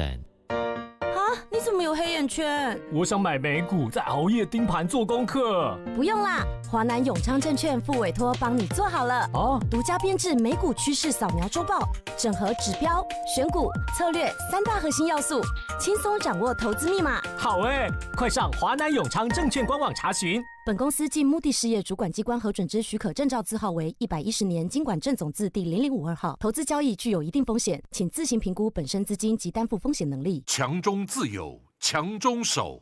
understand 有黑眼圈，我想买美股，在熬夜盯盘做功课。不用啦，华南永昌证券付委托帮你做好了啊！独家编制美股趋势扫描周报，整合指标、选股策略三大核心要素，轻松掌握投资密码。好诶，快上华南永昌证券官网查询。本公司及目的事业主管机关核准之许可证照字号为一百一十年经管证总字第零零五二号。投资交易具有一定风险，请自行评估本身资金及担负风险能力。强中自有。强中手，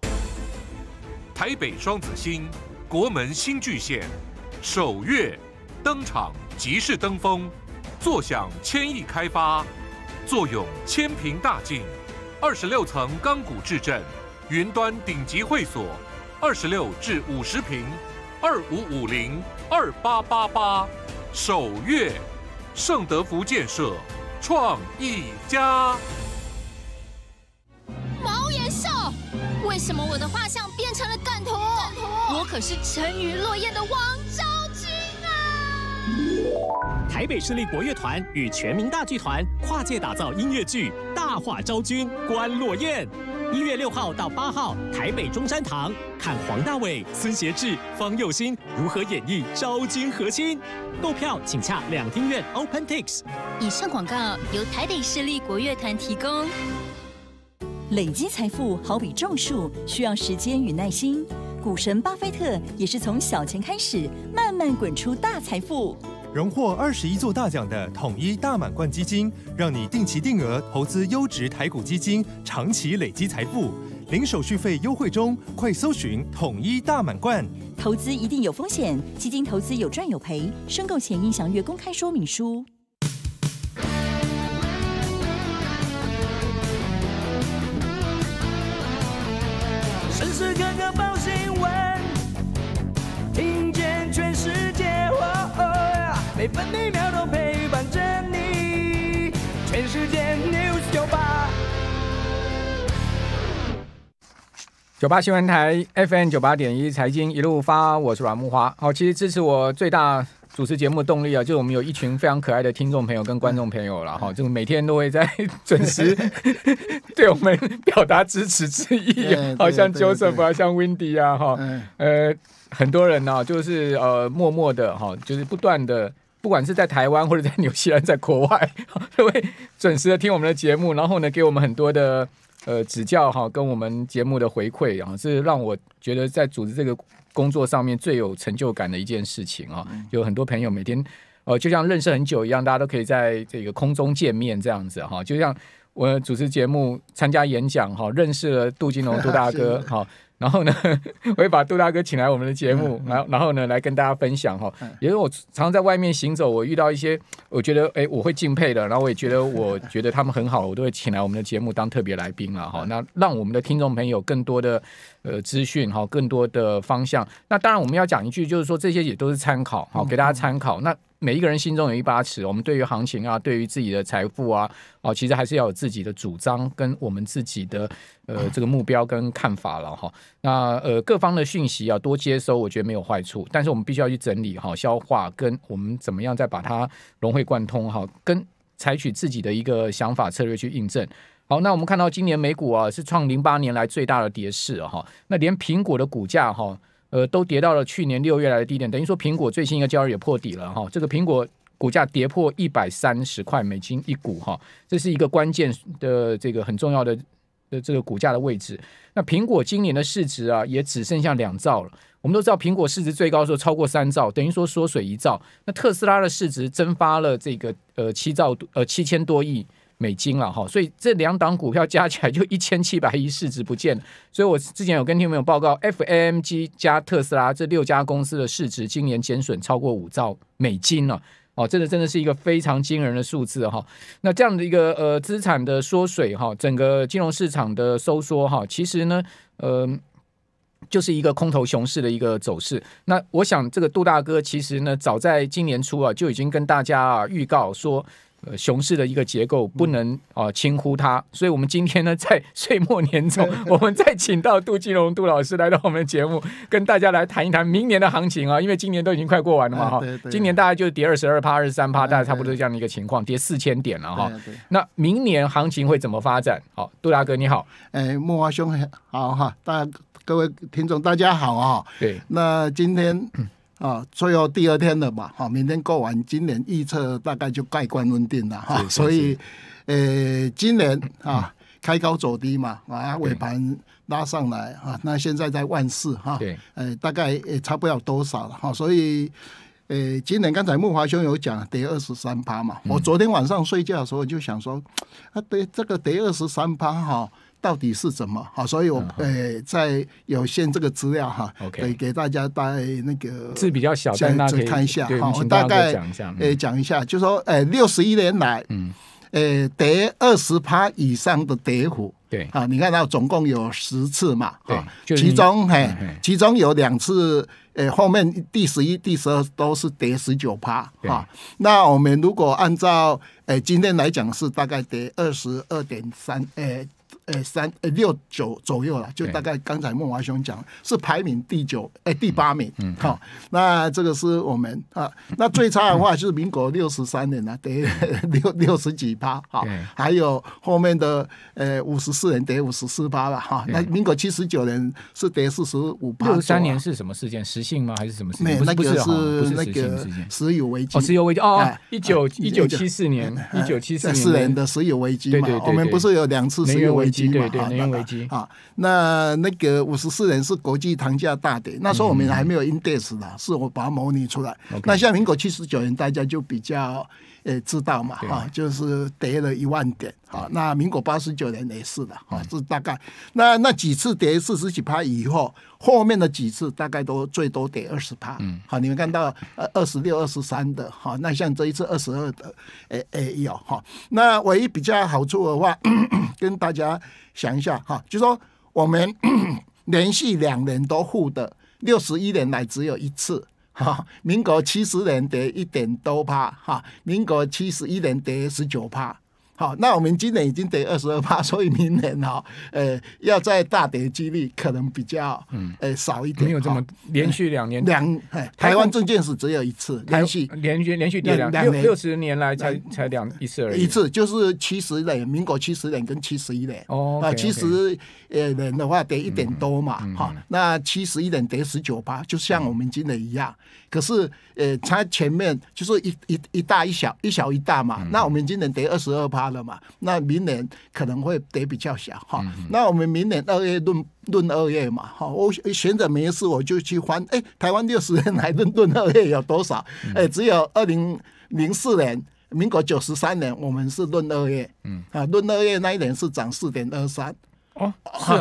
台北双子星，国门新巨献，首月登场即是登峰，坐享千亿开发，坐拥千平大境，二十六层钢骨制镇，云端顶级会所，二十六至五十平，二五五零二八八八，首月，盛德福建设，创意家。为什么我的画像变成了短图？我可是沉鱼落雁的王昭君啊！台北市立国乐团与全民大剧团跨界打造音乐剧《大话昭君观落雁》，一月六号到八号，台北中山堂看黄大炜、孙协志、方佑兴如何演绎昭君核心。购票请洽两厅院 OpenTix。以上广告由台北市立国乐团提供。累积财富好比种树，需要时间与耐心。股神巴菲特也是从小钱开始，慢慢滚出大财富。荣获二十一座大奖的统一大满贯基金，让你定期定额投资优质台股基金，长期累积财富，零手续费优惠中，快搜寻统一大满贯。投资一定有风险，基金投资有赚有赔，申购前应详阅公开说明书。每分每秒都陪伴着你，全世界 News 九八，九八新闻台 FM 九八点一财经一路发，我是阮木花。好，其实支持我最大主持节目的动力啊，就是我们有一群非常可爱的听众朋友跟观众朋友了哈。就每天都会在准时 对我们表达支持之意，好像 j o s e p h 啊，像 w i n d y 啊哈，呃，很多人呢就是呃默默的哈，就是不断的。不管是在台湾或者在纽西兰，在国外 都会准时的听我们的节目，然后呢，给我们很多的呃指教哈，跟我们节目的回馈，然后是让我觉得在组织这个工作上面最有成就感的一件事情啊。有很多朋友每天呃，就像认识很久一样，大家都可以在这个空中见面这样子哈。就像我主持节目、参加演讲哈，认识了杜金龙杜大哥 哈。然后呢，我会把杜大哥请来我们的节目，然然后呢，来跟大家分享哈。也是我常常在外面行走，我遇到一些我觉得哎，我会敬佩的，然后我也觉得我 觉得他们很好，我都会请来我们的节目当特别来宾了哈。那让我们的听众朋友更多的呃资讯哈，更多的方向。那当然我们要讲一句，就是说这些也都是参考，好给大家参考。那。每一个人心中有一把尺，我们对于行情啊，对于自己的财富啊，哦，其实还是要有自己的主张，跟我们自己的呃这个目标跟看法了哈。那呃，各方的讯息要多接收，我觉得没有坏处。但是我们必须要去整理哈，消化跟我们怎么样再把它融会贯通哈，跟采取自己的一个想法策略去印证。好，那我们看到今年美股啊是创零八年来最大的跌势哈，那连苹果的股价哈。呃，都跌到了去年六月来的低点，等于说苹果最新一个交易也破底了哈。这个苹果股价跌破一百三十块美金一股哈，这是一个关键的这个很重要的的这个股价的位置。那苹果今年的市值啊，也只剩下两兆了。我们都知道苹果市值最高时候超过三兆，等于说缩水一兆。那特斯拉的市值蒸发了这个呃七兆呃七千多亿。美金了哈，所以这两档股票加起来就一千七百亿市值不见了。所以我之前有跟听众朋友报告，F A M G 加特斯拉这六家公司的市值今年减损超过五兆美金了，哦，这个真的是一个非常惊人的数字哈。那这样的一个呃资产的缩水哈，整个金融市场的收缩哈，其实呢呃，就是一个空头熊市的一个走势。那我想这个杜大哥其实呢，早在今年初啊就已经跟大家啊预告说。呃，熊市的一个结构不能啊轻忽它，所以我们今天呢，在 岁末年终，我们再请到杜金龙杜老师来到我们的节目，跟大家来谈一谈明年的行情啊，因为今年都已经快过完了嘛哈，今年大概就是跌二十二趴、二十三趴，大概差不多这样的一个情况，跌四千点了哈。那明年行情会怎么发展？好，杜大哥你好，哎，木华兄好哈，大各位听众大家好啊。对，那今天。啊，最后第二天了嘛，好，明天过完，今年预测大概就盖棺论定了哈。所以，呃，今年啊，开高走低嘛，啊，尾盘拉上来啊，那现在在万四哈，呃，大概也差不了多少了哈。所以，呃，今年刚才木华兄有讲跌二十三趴嘛，我昨天晚上睡觉的时候就想说，啊，跌这个跌二十三趴哈。到底是怎么好？所以我呃，在有限这个资料哈，给给大家带那个字比较小，大看一下哈。我大概讲一下，哎，讲一下，就说，哎，六十一年来，嗯，哎，跌二十趴以上的跌幅，对啊，你看它总共有十次嘛，对，其中嘿，其中有两次，呃，后面第十一、第十二都是跌十九趴，哈。那我们如果按照，哎，今天来讲是大概跌二十二点三，哎。呃，三呃，六九左右了，就大概刚才孟华兄讲是排名第九，哎，第八名。好，那这个是我们啊，那最差的话就是民国六十三年了，得六六十几趴。哈，还有后面的呃五十四人得五十四趴了。哈，那民国七十九年是得四十五趴。六三年是什么事件？时兴吗？还是什么事件？那个是那个石油危机。石油危机哦，一九一九七四年，一九七四年四年的石油危机嘛。我们不是有两次石油危机？对对，对，危机啊，那那个五十四人是国际糖价大跌，那时候我们还没有 index 呢，是我把它模拟出来。那像苹果七十九人，大家就比较。诶，知道嘛？哈，就是跌了一万点，哈。那民国八十九年也是的，哈，这大概。那那几次跌四十几趴以后，后面的几次大概都最多跌二十趴。嗯。好，你们看到二十六、二十三的，哈。那像这一次二十二的，诶诶有，哈。那唯一比较好处的话，跟大家想一下，哈，就说我们 连续两年都负的，六十一年来只有一次。哈，民国七十年得一点多帕，哈，民国七十一年得十九帕。好，那我们今年已经跌二十二趴，所以明年哈，呃，要在大跌几率可能比较，呃，少一点。没有这么连续两年两，台湾证券史只有一次连续连续连续跌两两年六十年来才才两一次而已。一次就是七十点，民国七十年跟七十一哦，啊，七十呃人的话跌一点多嘛，好，那七十一点跌十九趴，就像我们今年一样。可是呃，它前面就是一一一大一小，一小一大嘛，那我们今年跌二十二趴。了嘛？那明年可能会跌比较小哈。那我们明年二月论论二月嘛哈？我闲着没事我就去翻哎。台湾六十年来论论二月有多少？哎，只有二零零四年，民国九十三年，我们是论二月，嗯啊，论二月那一年是涨四点二三哦，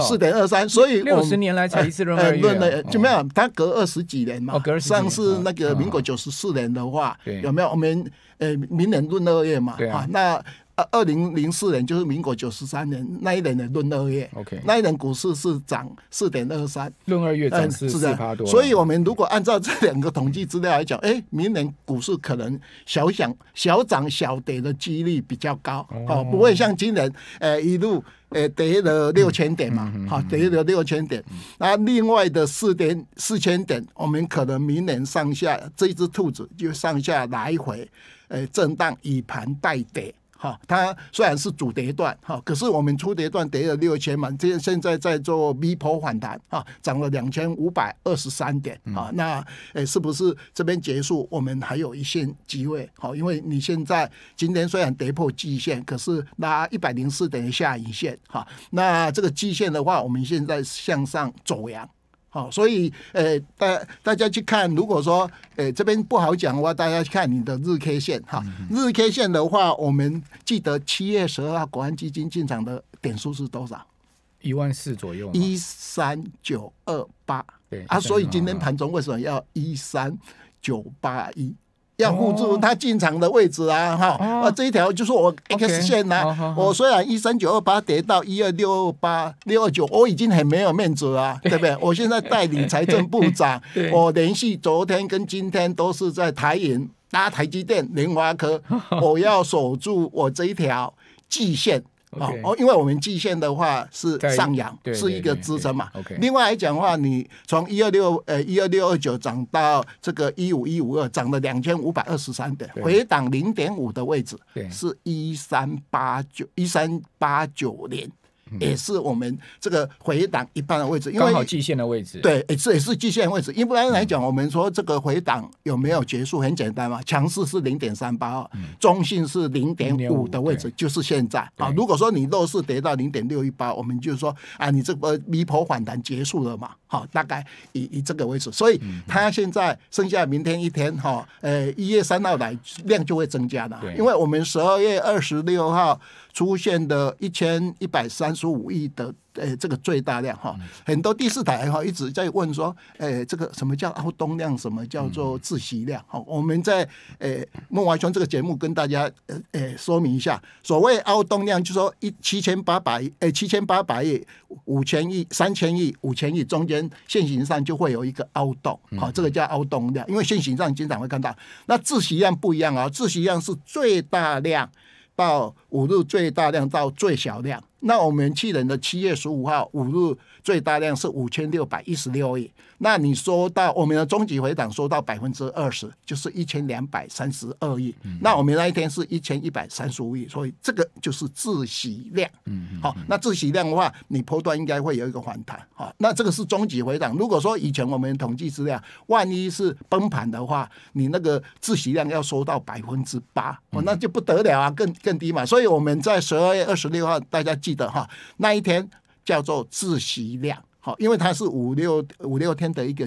四点二三，所以六十年来才一次论二月，就没有它隔二十几年嘛？上次那个民国九十四年的话，有没有？我们哎，明年论二月嘛？哈，那。二二零零四年就是民国九十三年那一年的闰二月，那一年股市是涨四点二三。闰二月涨四八多。所以我们如果按照这两个统计资料来讲，哎，明年股市可能小涨小涨小跌的几率比较高，哦不会像今年，呃，一路哎跌了六千点嘛，哈，跌了六千点。那另外的四点四千点，我们可能明年上下这只兔子就上下来回，哎，震荡以盘带跌。哈，它虽然是主跌段哈，可是我们初跌段跌了六千嘛，天现在在做 V 破反弹哈，涨了两千五百二十三点啊。那诶，是不是这边结束，我们还有一线机会？好，因为你现在今天虽然跌破季线，可是拉一百零四等于下影线哈。那这个季线的话，我们现在向上走阳。好，所以诶，大大家去看，如果说诶这边不好讲的话，大家去看你的日 K 线哈。日 K 线的话，我们记得七月十二号国安基金进场的点数是多少？一万四左右。一三九二八。对啊，所以今天盘中为什么要一三九八一？要护住他进场的位置啊，哈！啊，这一条就是我 X 线呐。我虽然一三九二八跌到一二六二八、六二九，我已经很没有面子了，对不对？我现在代理财政部长，我连续昨天跟今天都是在台银、拉台积电、联华科，我要守住我这一条季线。哦哦，因为我们季线的话是上扬，是一个支撑嘛。另外来讲的话，你从一二六呃一二六二九涨到这个一五一五二，涨了两千五百二十三点，回档零点五的位置，是一三八九一三八九年也是我们这个回档一半的位置，因刚好极限的位置。对，也是也是极限位置。一般来讲，我们说这个回档有没有结束，很简单嘛。强势是零点三八，中性是零点五的位置，就是现在啊。如果说你弱势跌到零点六一八，我们就说啊，你这个逼迫反弹结束了嘛？好，大概以以这个位置。所以它现在剩下明天一天哈，呃，一月三号来量就会增加的，因为我们十二月二十六号。出现的一千一百三十五亿的诶，这个最大量哈，很多第四台哈一直在问说，诶，这个什么叫凹洞量，什么叫做自息量？好，我们在诶孟华圈这个节目跟大家呃诶说明一下，所谓凹洞量，就说一七千八百诶七千八百亿五千亿三千亿五千亿中间，线形上就会有一个凹洞，好，这个叫凹洞量，因为线形上经常会看到。那自息量不一样啊，自息量是最大量。到五日最大量到最小量，那我们去年的七月十五号五日最大量是五千六百一十六亿。那你说到我们的终极回档，收到百分之二十，就是一千两百三十二亿。那我们那一天是一千一百三十五亿，所以这个就是自息量。好，那自息量的话，你波段应该会有一个反弹。好，那这个是终极回档。如果说以前我们统计资料，万一是崩盘的话，你那个自息量要收到百分之八，那就不得了啊，更更低嘛。所以我们在十二月二十六号，大家记得哈，那一天叫做自息量。好，因为它是五六五六天的一个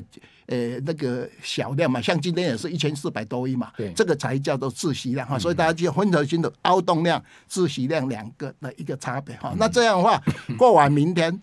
呃那个小量嘛，像今天也是一千四百多亿嘛，对，这个才叫做窒息量哈，所以大家就分合型的凹动量、窒息量两个的一个差别哈。那这样的话，过完明天，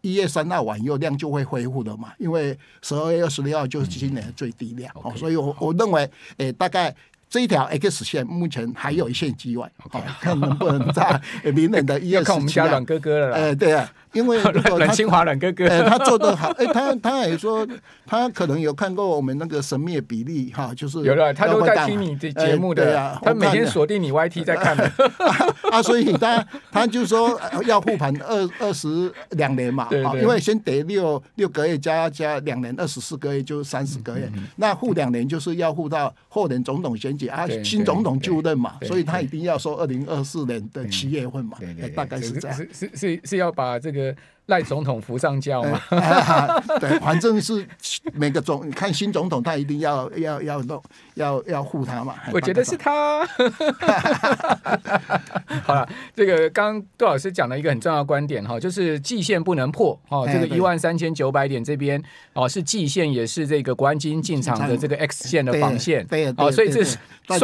一月三号晚又量就会恢复了嘛，因为十二月二十六号就是今年的最低量，所以，我我认为，诶，大概这一条 X 线目前还有一线机会，哦，看能不能在明年的一月，看我们家软哥哥了，诶，对啊。因为 冷清华冷哥哥，呃，他做的好，哎，他他也说，他可能有看过我们那个神秘比例哈，就是有了，他都在听你的节目的，他每天锁定你 Y T 在看，的 啊，所以他他就说要护盘二二十两年嘛，啊，因为先得六六个月加加两年二十四个月就三十个月，那护两年就是要护到后年总统选举啊，新总统就任嘛，所以他一定要说二零二四年的七月份嘛，大概是这样，是是是要把这个。diese 赖总统扶上轿嘛？对，反正是每个总看新总统，他一定要要要弄，要要护他嘛。我觉得是他。好了，这个刚杜老师讲了一个很重要观点哈，就是季线不能破哦。这个一万三千九百点这边哦，是季线，也是这个国安金进场的这个 X 线的防线哦，所以这是双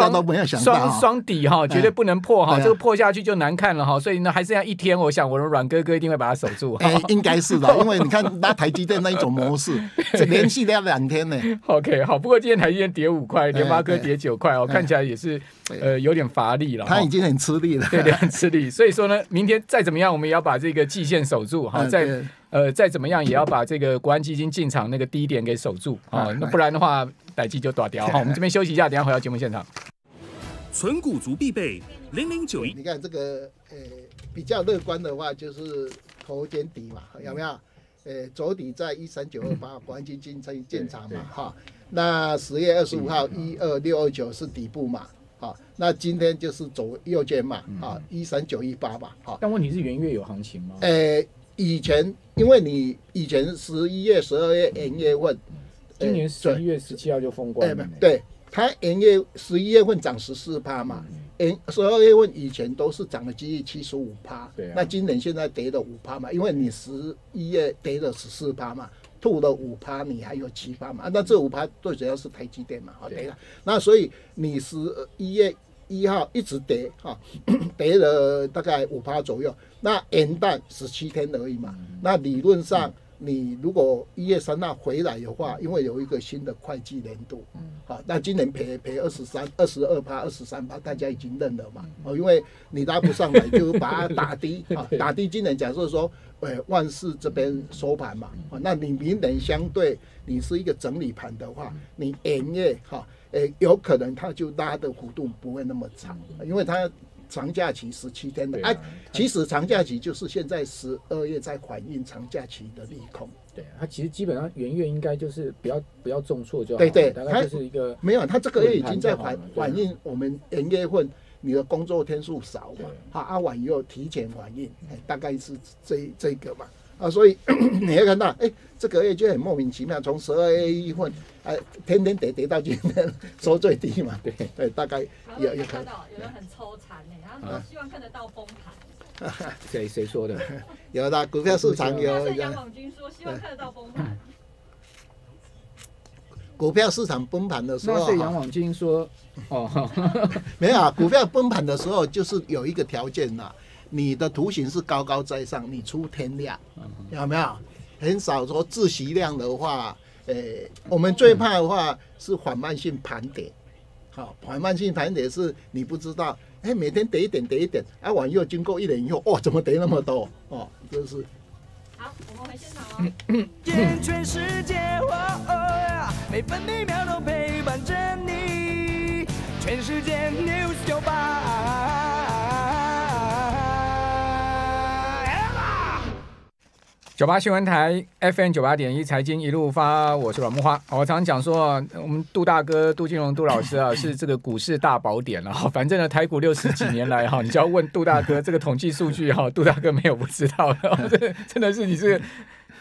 双双底哈，绝对不能破哈，这个破下去就难看了哈，所以呢还剩下一天，我想我的软哥哥一定会把它守住。应该是吧，因为你看那台积电那一种模式，是 连续要两天呢。OK，好，不过今天台积电跌五块，跌八哥跌九块哦，看起来也是呃有点乏力了。他已经很吃力了，对，很吃力。所以说呢，明天再怎么样，我们也要把这个季线守住哈。再呃再怎么样，也要把这个国安基金进场那个低点给守住啊。那不然的话，百积就打掉好，我们这边休息一下，等下回到节目现场。纯股族必备零零九一，你看这个呃比较乐观的话就是。头肩底嘛，有没有？呃，左底在一三九二八，黄金金成建仓嘛，哈。那十月二十五号一二六二九是底部嘛，好。那今天就是走右肩嘛，啊，一三九一八吧，好。但问题是元月有行情吗？呃，以前因为你以前十一月、十二月、元月份，今年十一月十七号就封关了。对，它元月十一月份涨十四趴嘛。十二月份以前都是涨了接近七十五趴。那今年现在跌了五趴嘛，因为你十一月跌了十四趴嘛，吐了五趴，你还有七趴嘛，那这五趴最主要是台积电嘛，跌了，那所以你十一月一号一直跌哈，跌了大概五趴左右，那元旦十七天而已嘛，那理论上。你如果一月三那回来的话，因为有一个新的会计年度，嗯，那今年赔赔二十三、二十二趴、二十三趴，大家已经认了嘛，哦，因为你拉不上来，就把它打低 啊，打低。今年假设说，诶，万事这边收盘嘛，啊，那你明年相对你是一个整理盘的话，你营业哈，诶，有可能它就拉的弧度不会那么长，因为它。长假期十七天的哎，其实长假期就是现在十二月在反映长假期的利空。对，它其实基本上元月应该就是不要不要重挫就。好。对对，它是一个没有，它这个月已经在反反映我们元月份你的工作天数少嘛。好，阿婉又提前反映，大概是这这个嘛。啊，所以 你会看到哎，这个月就很莫名其妙，从十二月一哎、啊，天天得得到今天收最低嘛。对对，大概有有看到，有人很超惨呢。希望看得到崩盘，谁谁说的？有的股票市场有。杨广军说希望看得到崩盘，股票市场崩盘的时候啊。杨广军说，哦，没有，啊，股票崩盘的时候就是有一个条件呐，你的图形是高高在上，你出天量，有没有？很少说自习量的话，诶，我们最怕的话是缓慢性盘点，好，缓慢性盘点是你不知道。哎每天得一点得一点啊往右经过一点以后哇怎么得那么多哦真是好我们回现场哦见全世界哇哦每分每秒都陪伴着你全世界 news 就吧九八新闻台 FM 九八点一财经一路发，我是阮木花。我常常讲说，我们杜大哥、杜金龙、杜老师啊，是这个股市大宝典了。反正呢，台股六十几年来哈，你就要问杜大哥 这个统计数据哈，杜大哥没有不知道的。真的是你是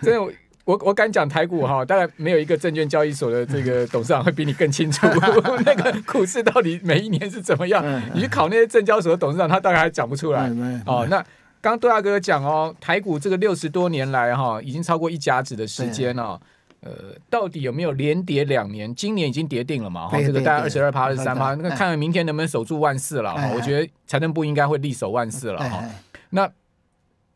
真的我我敢讲，台股哈，大概没有一个证券交易所的这个董事长会比你更清楚 那个股市到底每一年是怎么样。你去考那些证交所的董事长，他大概还讲不出来哦。那。刚杜大哥讲哦，台股这个六十多年来哈，已经超过一甲子的时间了。呃，到底有没有连跌两年？今年已经跌定了嘛？哈，这个大概二十二趴、二十三趴，那看看明天能不能守住万四了。我觉得财政部应该会力守万四了。哈，那。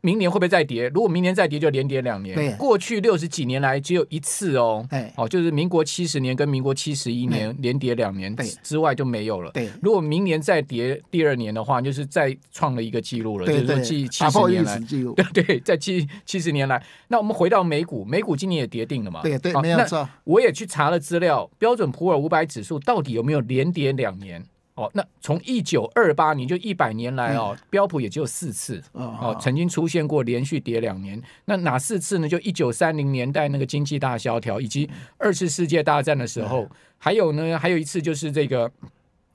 明年会不会再跌？如果明年再跌，就连跌两年。对，过去六十几年来只有一次哦。哦，就是民国七十年跟民国七十一年连跌两年之外就没有了。对，如果明年再跌第二年的话，就是再创了一个记录了，就是说七七十年来记录。对对，在七七十年来，那我们回到美股，美股今年也跌定了嘛？对对，没错。我也去查了资料，标准普尔五百指数到底有没有连跌两年？哦，那从一九二八年就一百年来哦，标普也只有四次哦，曾经出现过连续跌两年。那哪四次呢？就一九三零年代那个经济大萧条，以及二次世界大战的时候，还有呢，还有一次就是这个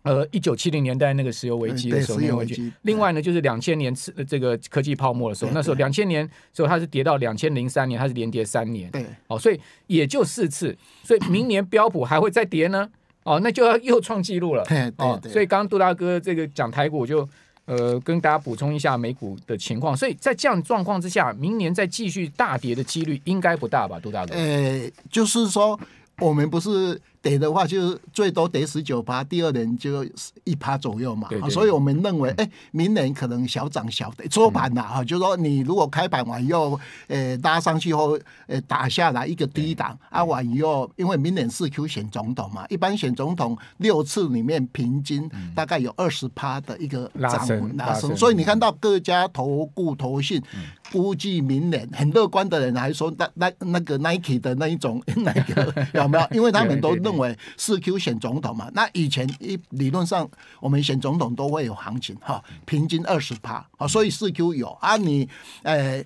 呃一九七零年代那个石油危机的时候，石油危机。另外呢，就是两千年次这个科技泡沫的时候，那时候两千年候它是跌到两千零三年，它是连跌三年。对，哦，所以也就四次，所以明年标普还会再跌呢？哦，那就要又创纪录了。哦，所以刚刚杜大哥这个讲台股，就呃跟大家补充一下美股的情况。所以在这样状况之下，明年再继续大跌的几率应该不大吧，杜大哥？呃，就是说我们不是。得的话，就是最多得十九趴，第二年就一趴左右嘛。对对。所以我们认为，哎，明年可能小涨小跌，缩盘了啊。就是说，你如果开盘完又呃拉上去后，呃打下来一个低档啊，完以后，因为明年四 Q 选总统嘛，一般选总统六次里面平均大概有二十趴的一个拉升拉升。所以你看到各家投顾、投信估计明年很乐观的人还说那那那个 Nike 的那一种 那个有没有？因为他们都认。认为四 Q 选总统嘛，那以前一理论上我们选总统都会有行情哈，平均二十趴啊，所以四 Q 有啊。你诶，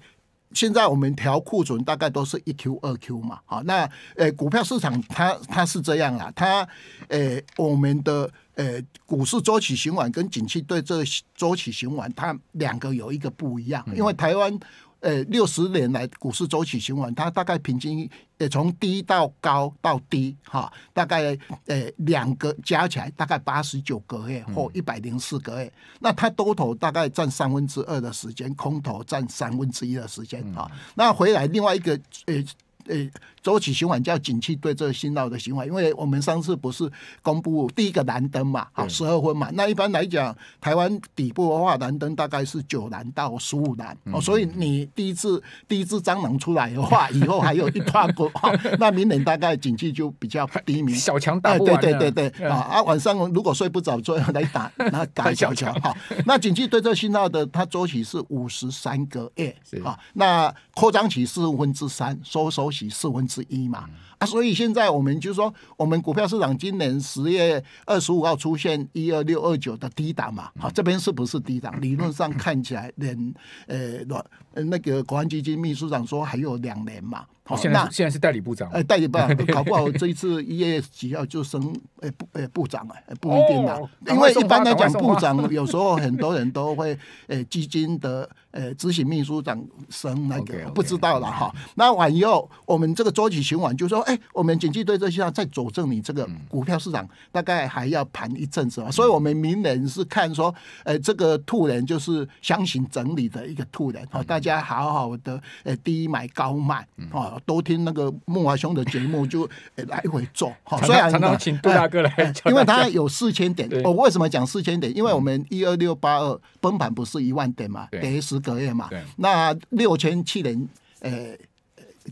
现在我们调库存大概都是一 Q 二 Q 嘛，好那诶股票市场它它是这样啦，它诶我们的诶股市周期循环跟景气对这周期循环它两个有一个不一样，因为台湾。呃，六十年来股市周期循环，它大概平均呃从低到高到低哈，大概呃两个加起来大概八十九个月或一百零四个月。那它多头大概占三分之二的时间，空头占三分之一的时间啊。那回来另外一个呃。诶，周期循环叫景气对这信号的循环，因为我们上次不是公布第一个蓝灯嘛，好十二分嘛。那一般来讲，台湾底部的话，蓝灯大概是九蓝到十五蓝。哦，所以你第一次第一只蟑螂出来的话，以后还有一段股，那明年大概景气就比较低迷。小强打对对对对，啊，啊，晚上如果睡不着，最后来打那小强。哦，那景气对这信号的，它周期是五十三个月啊，那扩张起四分之三收收。其四分之一嘛，啊，所以现在我们就说，我们股票市场今年十月二十五号出现一二六二九的低档嘛，好，这边是不是低档？理论上看起来，连呃，那个国安基金秘书长说还有两年嘛。好，现在现在是代理部长，哎，代理部长 搞不好，这一次一月几号就升，哎，部哎部长啊，不一定啊。因为一般来讲，部长有时候很多人都会，哎，基金的，哎，执行秘书长升那个，不知道了哈。那晚又，我们这个周琦循环就说，哎，我们经济队这些在佐证你这个股票市场大概还要盘一阵子，所以我们明年是看说，哎，这个兔人就是相形整理的一个兔人，好，大家好好的，哎，低买高卖啊。都听那个木华兄的节目，就来回做。好，所以啊，请杜大哥来，因为他有四千点。我为什么讲四千点？因为我们一二六八二崩盘不是一万点嘛？跌十个月嘛？那六千七年，呃，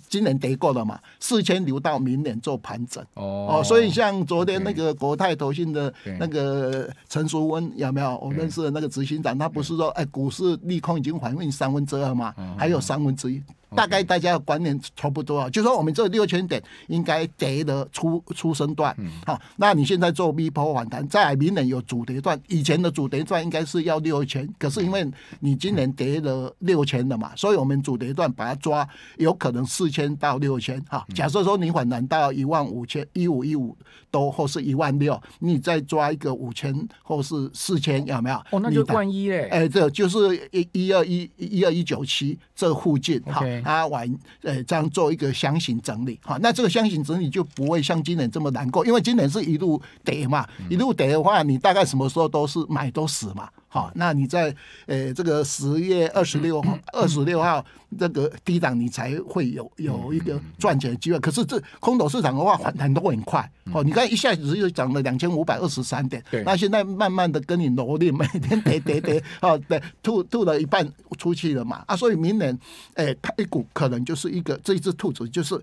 今年跌过了嘛？四千留到明年做盘整。哦。所以像昨天那个国泰投信的那个陈淑温有没有？我认识那个执行长，他不是说，哎，股市利空已经还原三分之二嘛？还有三分之一。大概大家的观念差不多啊，就说我们这六千点应该跌的出出生段，好，那你现在做 V 波反弹，在明年有主跌段，以前的主跌段应该是要六千，可是因为你今年跌了六千了嘛，所以我们主跌段把它抓，有可能四千到六千，哈，假设说你反弹到一万五千一五一五都或是一万六，你再抓一个五千或是四千，有没有？哦，那就万一嘞，哎，这就是一一二一一一二一九七。这附近哈啊，完呃，这样做一个箱型整理哈，那这个箱型整理就不会像今年这么难过，因为今年是一路跌嘛，一路跌的话，你大概什么时候都是买都死嘛。好，那你在，呃这个十月二十六号，二十六号这个低档，你才会有有一个赚钱的机会。可是这空头市场的话，反弹都会很快。哦，你看一下子又涨了两千五百二十三点，那现在慢慢的跟你努力，每天跌跌跌，哦，对，吐吐了一半出去了嘛。啊，所以明年，哎、它一股可能就是一个这一只兔子就是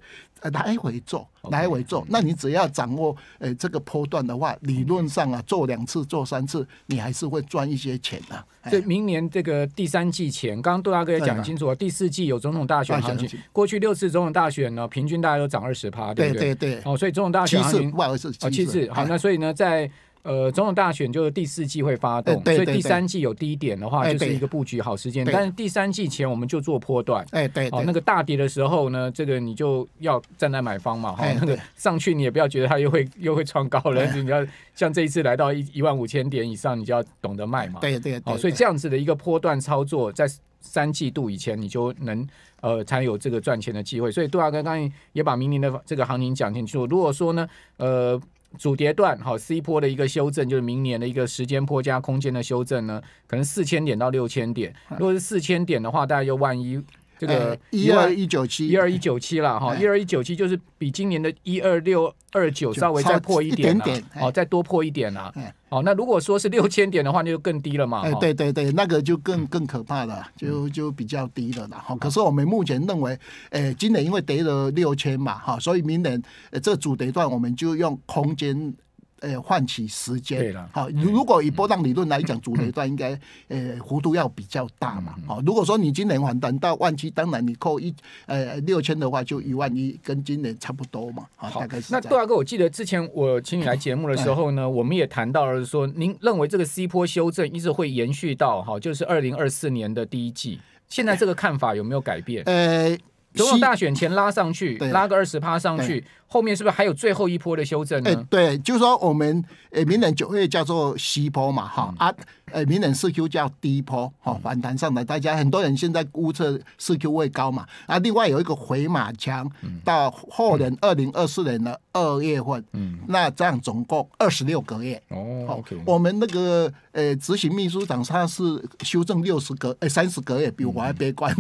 来回做，来回做。那你只要掌握诶这个波段的话，理论上啊，做两次，做三次，你还是会赚一些。钱呐，所以明年这个第三季前，刚刚杜大哥也讲清楚了，第四季有总统大选行情。过去六次总统大选呢，平均大家都涨二十趴，对不对？对对对。哦，所以总统大选行情哦，七次好，那所以呢，在。呃，总统大选就是第四季会发动，所以第三季有低点的话就是一个布局好时间。但是第三季前我们就做波段，哎对，哦，那个大跌的时候呢，这个你就要站在买方嘛，哈，那个上去你也不要觉得它又会 又会创高了，你要像这一次来到一一万五千点以上，你就要懂得卖嘛，对对，哦，所以这样子的一个波段操作，在三季度以前你就能呃才有这个赚钱的机会。所以杜阿哥刚才也把明年的这个行情讲清楚。如果说呢，呃。主跌段好，C 波的一个修正，就是明年的一个时间波加空间的修正呢，可能四千点到六千点。如果是四千点的话，大概又万一。这个一二一九七一二一九七了哈，一二一九七就是比今年的一二六二九稍微再破一点点，哦，再多破一点啦，哦，那如果说是六千点的话，那就更低了嘛，哎，对对对，那个就更更可怕了，就就比较低了啦。好，可是我们目前认为，诶，今年因为跌了六千嘛，哈，所以明年这主跌段我们就用空间。呃，换起时间对了，好，如果以波浪理论来讲，主雷段应该呃幅度要比较大嘛，好，如果说你今年还等到万七，当然你扣一呃六千的话，就一万一，跟今年差不多嘛，好，大概是。那杜大哥，我记得之前我请你来节目的时候呢，我们也谈到了说，您认为这个 C 波修正一直会延续到哈，就是二零二四年的第一季，现在这个看法有没有改变？呃。总统大选前拉上去，拉个二十趴上去，后面是不是还有最后一波的修正呢？对，就是说我们诶，明年九月叫做西坡嘛，哈啊。呃，明年四 Q 叫低坡哦，反弹上来，大家很多人现在估测四 Q 会高嘛？啊，另外有一个回马枪到后年二零二四年的二月份，嗯，那这样总共二十六个月哦。我们那个呃执行秘书长他是修正六十个呃三十个月比我还悲观，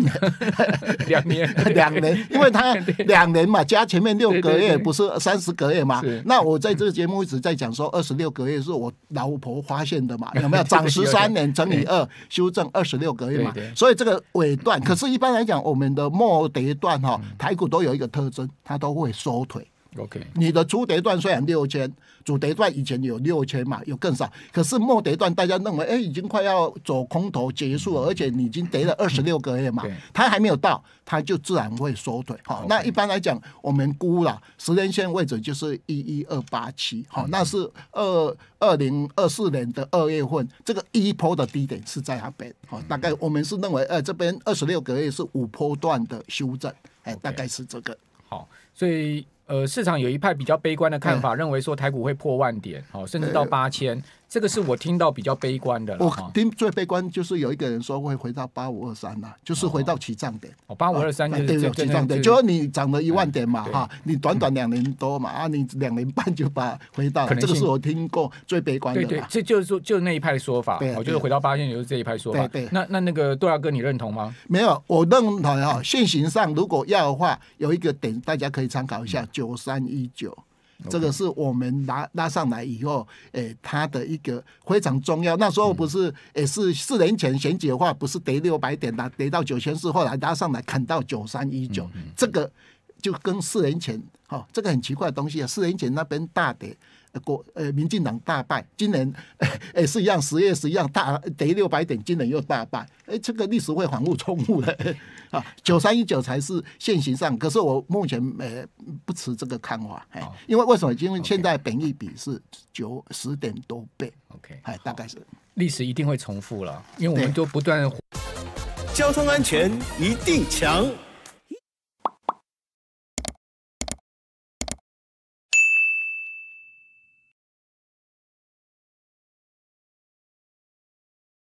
两年 两年，因为他两年嘛，加前面六个月不是三十个月嘛？那我在这个节目一直在讲说二十六个月是我老婆发现的嘛？有没有掌声？十三年乘以二修正二十六个月嘛，所以这个尾段，可是，一般来讲，我们的末跌段哈，台股都有一个特征，它都会收腿。OK，你的初跌段虽然六千，主跌段以前有六千嘛，有更少，可是末跌段大家认为，哎，已经快要走空头结束，了，而且你已经跌了二十六个月嘛，它还没有到，它就自然会缩腿。好，那一般来讲，我们估了十年线位置就是一一二八七，好，那是二二零二四年的二月份，这个一波的低点是在那边，好，大概我们是认为，呃，这边二十六个月是五波段的修正，哎，大概是这个。好，所以。呃，市场有一派比较悲观的看法，认为说台股会破万点，好，甚至到八千。这个是我听到比较悲观的了哈。听最悲观就是有一个人说会回到八五二三呐，就是回到起涨点。哦，八五二三就是起涨点，就是你涨了一万点嘛哈，你短短两年多嘛啊，你两年半就把回到，这个是我听过最悲观的。对对，这就是就那一派说法，我觉得回到八千也是这一派说法。对那那那个杜大哥你认同吗？没有，我认同哈。现行上如果要的话，有一个点大家可以参考一下，九三一九。这个是我们拉拉上来以后，诶，它的一个非常重要。那时候不是，也是四年前选举的话，不是跌六百点，的，跌到九千四，后来拉上来砍到九三一九，这个就跟四年前，哈，这个很奇怪的东西啊，四年前那边大跌。国呃，民进党大败，今年 也是一样，十月是一样大，跌六百点，今年又大败，哎，这个历史会反复重复的 啊。九三一九才是现行上，可是我目前呃不持这个看法，哎，因为为什么？因为现在本益比是九十点多倍，OK，哎，大概是历史一定会重复了，因为我们都不断。交通安全一定强。